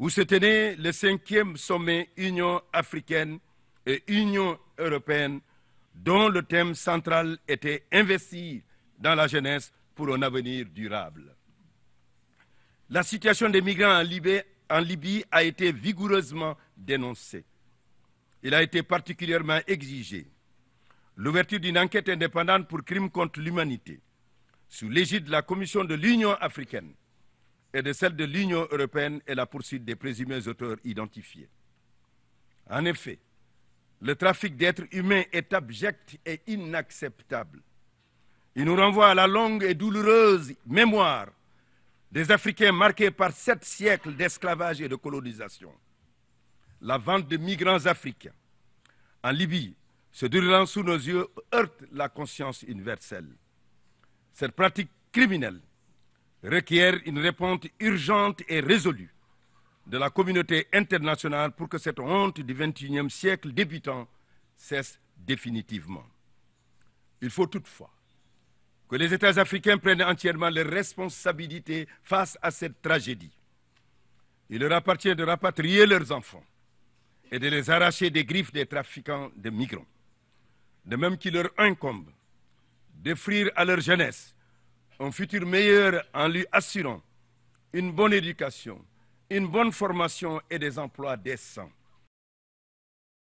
où se tenait le cinquième sommet Union africaine et Union européenne, dont le thème central était investir dans la jeunesse pour un avenir durable. La situation des migrants en Libye, a été vigoureusement dénoncée. Il a été particulièrement exigé l'ouverture d'une enquête indépendante pour crimes contre l'humanité sous l'égide de la Commission de l'Union africaine et de celle de l'Union européenne et la poursuite des présumés auteurs identifiés. En effet, le trafic d'êtres humains est abject et inacceptable. Il nous renvoie à la longue et douloureuse mémoire des Africains marqués par sept siècles d'esclavage et de colonisation. La vente de migrants africains en Libye, se déroulant sous nos yeux, heurte la conscience universelle. Cette pratique criminelle requiert une réponse urgente et résolue de la communauté internationale pour que cette honte du XXIe siècle débutant cesse définitivement. Il faut toutefois que les États africains prennent entièrement leurs responsabilités face à cette tragédie. Il leur appartient de rapatrier leurs enfants et de les arracher des griffes des trafiquants de migrants. De même qu'il leur incombe d'offrir à leur jeunesse un futur meilleur en lui assurant une bonne éducation, une bonne formation et des emplois décents.